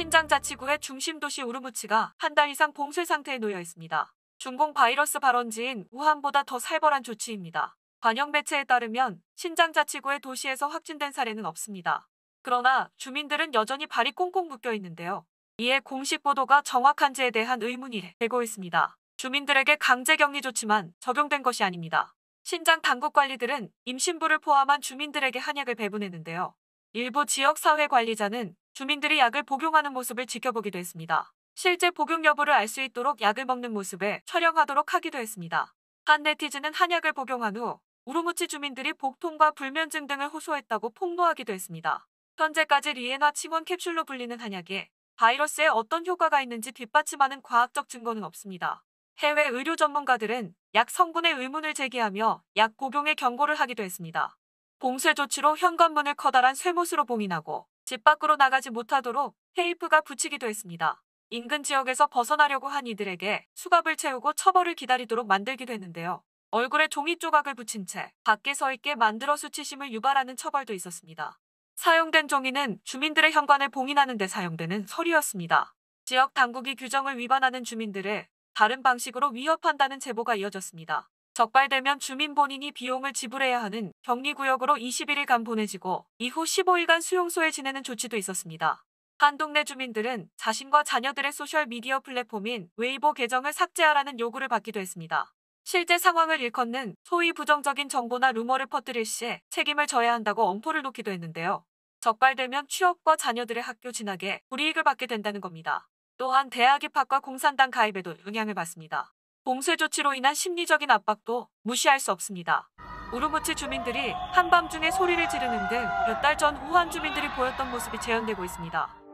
신장 자치구의 중심 도시 우르무치가 한 달 이상 봉쇄 상태에 놓여 있습니다. 중공 바이러스 발원지인 우한보다 더 살벌한 조치입니다. 관영 매체에 따르면 신장 자치구의 도시에서 확진된 사례는 없습니다. 그러나 주민들은 여전히 발이 꽁꽁 묶여 있는데요. 이에 공식 보도가 정확한지에 대한 의문이 되고 있습니다. 주민들에게 강제 격리 조치만 적용된 것이 아닙니다. 신장 당국 관리들은 임신부를 포함한 주민들에게 한약을 배분했는데요. 일부 지역사회 관리자는 주민들이 약을 복용하는 모습을 지켜보기도 했습니다. 실제 복용 여부를 알 수 있도록 약을 먹는 모습에 촬영하도록 하기도 했습니다. 한 네티즌은 한약을 복용한 후 우루무치 주민들이 복통과 불면증 등을 호소했다고 폭로하기도 했습니다. 현재까지 리에나 칭원 캡슐로 불리는 한약에 바이러스에 어떤 효과가 있는지 뒷받침하는 과학적 증거는 없습니다. 해외 의료 전문가들은 약 성분의 의문을 제기하며 약 복용에 경고를 하기도 했습니다. 봉쇄 조치로 현관문을 커다란 쇠못으로 봉인하고 집 밖으로 나가지 못하도록 테이프가 붙이기도 했습니다. 인근 지역에서 벗어나려고 한 이들에게 수갑을 채우고 처벌을 기다리도록 만들기도 했는데요. 얼굴에 종이 조각을 붙인 채 밖에 서 있게 만들어 수치심을 유발하는 처벌도 있었습니다. 사용된 종이는 주민들의 현관을 봉인하는 데 사용되는 서류였습니다. 지역 당국이 규정을 위반하는 주민들을 다른 방식으로 위협한다는 제보가 이어졌습니다. 적발되면 주민 본인이 비용을 지불해야 하는 격리구역으로 21일간 보내지고 이후 15일간 수용소에 지내는 조치도 있었습니다. 한 동네 주민들은 자신과 자녀들의 소셜미디어 플랫폼인 웨이보 계정을 삭제하라는 요구를 받기도 했습니다. 실제 상황을 일컫는 소위 부정적인 정보나 루머를 퍼뜨릴 시에 책임을 져야 한다고 엄포를 놓기도 했는데요. 적발되면 취업과 자녀들의 학교 진학에 불이익을 받게 된다는 겁니다. 또한 대학 입학과 공산당 가입에도 영향을 받습니다. 봉쇄 조치로 인한 심리적인 압박도 무시할 수 없습니다. 우르무치 주민들이 한밤중에 소리를 지르는 등 몇 달 전 우한 주민들이 보였던 모습이 재현되고 있습니다.